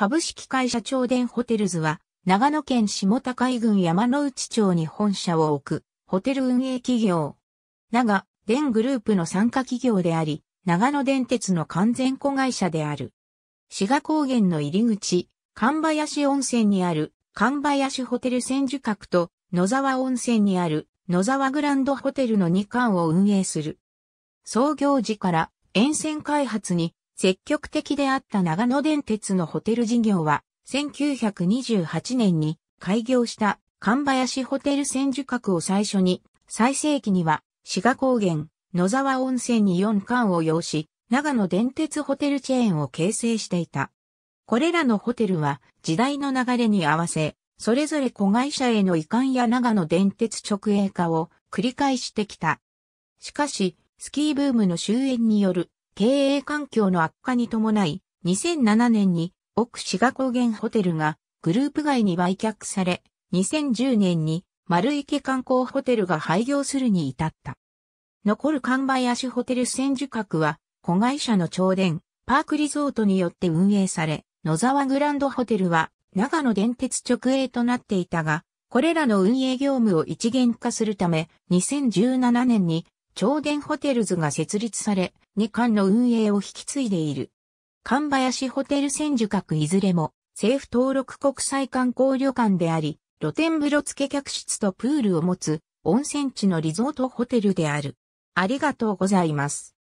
株式会社長電ホテルズは、長野県下高井郡山の内町に本社を置く、ホテル運営企業。長、電グループの参加企業であり、長野電鉄の完全子会社である。志賀高原の入り口、神林温泉にある、神林ホテル千住閣と、野沢温泉にある、野沢グランドホテルの2館を運営する。創業時から沿線開発に積極的であった長野電鉄のホテル事業は、1928年に開業した神林ホテル千住閣を最初に、最盛期には、志賀高原、野沢温泉に4館を要し、長野電鉄ホテルチェーンを形成していた。これらのホテルは時代の流れに合わせ、それぞれ子会社への移管や長野電鉄直営化を繰り返してきた。しかし、スキーブームの終焉による経営環境の悪化に伴い、2007年に奥志賀高原ホテルがグループ外に売却され、2010年に丸池観光ホテルが廃業するに至った。残る完売足ホテル千住閣は、子会社の銚電、パークリゾートによって運営され、野沢グランドホテルは長野電鉄直営となっていたが、これらの運営業務を一元化するため、2017年に長電ホテルズが設立され、2館の運営を引き継いでいる。神林ホテル千住閣いずれも政府登録国際観光旅館であり、露天風呂付客室とプールを持つ温泉地のリゾートホテルである。ありがとうございます。